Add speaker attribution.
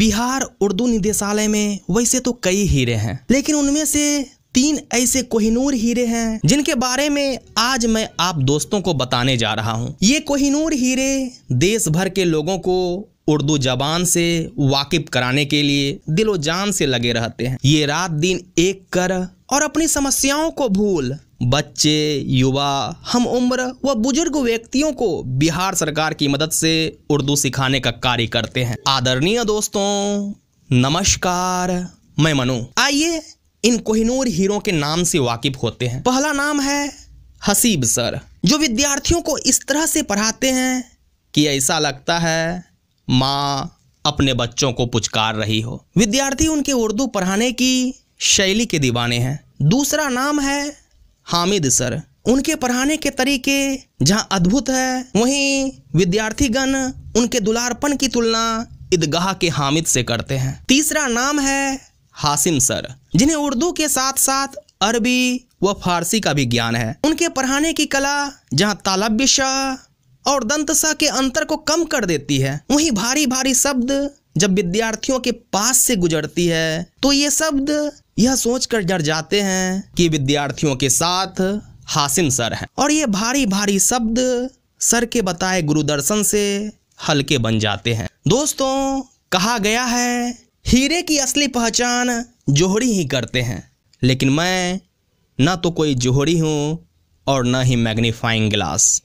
Speaker 1: बिहार उर्दू निदेशालय में वैसे तो कई हीरे हैं लेकिन उनमें से तीन ऐसे कोहिनूर हीरे हैं जिनके बारे में आज मैं आप दोस्तों को बताने जा रहा हूँ ये कोहिनूर हीरे देश भर के लोगों को उर्दू जबान से वाकिफ कराने के लिए दिलो जान से लगे रहते हैं ये रात दिन एक कर और अपनी समस्याओं को भूल बच्चे युवा हम उम्र व बुजुर्ग व्यक्तियों को बिहार सरकार की मदद से उर्दू सिखाने का कार्य करते हैं आदरणीय दोस्तों नमस्कार मैं मनु आइए इन कोहिनूर हीरो के नाम से वाकिफ होते हैं पहला नाम है हसीब सर जो विद्यार्थियों को इस तरह से पढ़ाते हैं कि ऐसा लगता है माँ अपने बच्चों को पुचकार रही हो विद्यार्थी उनके उर्दू पढ़ाने की शैली के दीवाने हैं दूसरा नाम है हामिद सर उनके पढ़ाने के तरीके जहां अद्भुत है वहीं विद्यार्थीगण उनके दुलारपन की तुलना ईदगाह के हामिद से करते हैं तीसरा नाम है हासिम सर जिन्हें उर्दू के साथ साथ अरबी व फारसी का भी ज्ञान है उनके पढ़ाने की कला जहाँ तालब्य शाह और दंत शाह के अंतर को कम कर देती है वहीं भारी भारी शब्द जब विद्यार्थियों के पास से गुजरती है तो ये शब्द यह सोचकर डर जाते हैं कि विद्यार्थियों के साथ हासिम सर हैं और ये भारी भारी शब्द सर के बताए गुरुदर्शन से हल्के बन जाते हैं दोस्तों कहा गया है हीरे की असली पहचान जोहरी ही करते हैं लेकिन मैं ना तो कोई जोहरी हूँ और ना ही मैग्नीफाइंग ग्लास